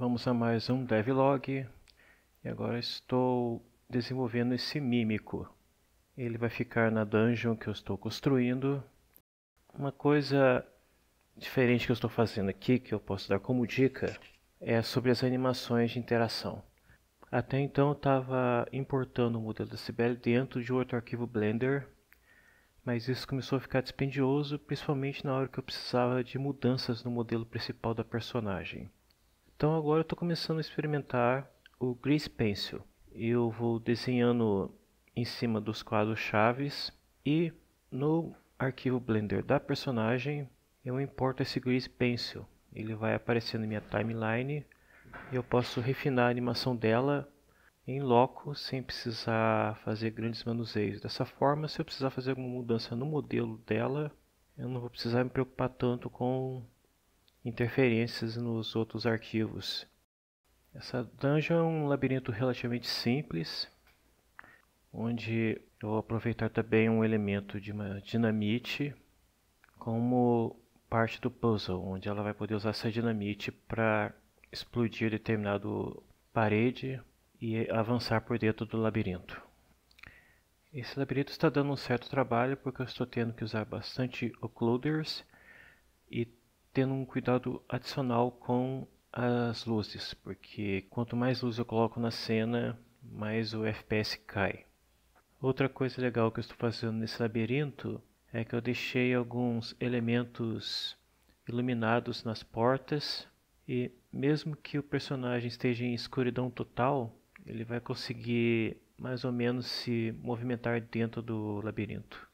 Vamos a mais um devlog. E agora estou desenvolvendo esse mímico. Ele vai ficar na dungeon que eu estou construindo. Uma coisa diferente que eu estou fazendo aqui, que eu posso dar como dica, é sobre as animações de interação. Até então eu estava importando o modelo da Cibele dentro de outro arquivo Blender, mas isso começou a ficar dispendioso, principalmente na hora que eu precisava de mudanças no modelo principal da personagem. Então agora eu estou começando a experimentar o Grease Pencil. Eu vou desenhando em cima dos quadros chaves e no arquivo Blender da personagem eu importo esse Grease Pencil. Ele vai aparecer na minha timeline e eu posso refinar a animação dela em loco sem precisar fazer grandes manuseios. Dessa forma, se eu precisar fazer alguma mudança no modelo dela, eu não vou precisar me preocupar tanto com interferências nos outros arquivos. Essa dungeon é um labirinto relativamente simples, onde eu vou aproveitar também um elemento de uma dinamite como parte do puzzle, onde ela vai poder usar essa dinamite para explodir determinado parede e avançar por dentro do labirinto. Esse labirinto está dando um certo trabalho porque eu estou tendo que usar bastante occluders e tendo um cuidado adicional com as luzes, porque quanto mais luz eu coloco na cena, mais o FPS cai. Outra coisa legal que eu estou fazendo nesse labirinto é que eu deixei alguns elementos iluminados nas portas e mesmo que o personagem esteja em escuridão total, ele vai conseguir mais ou menos se movimentar dentro do labirinto.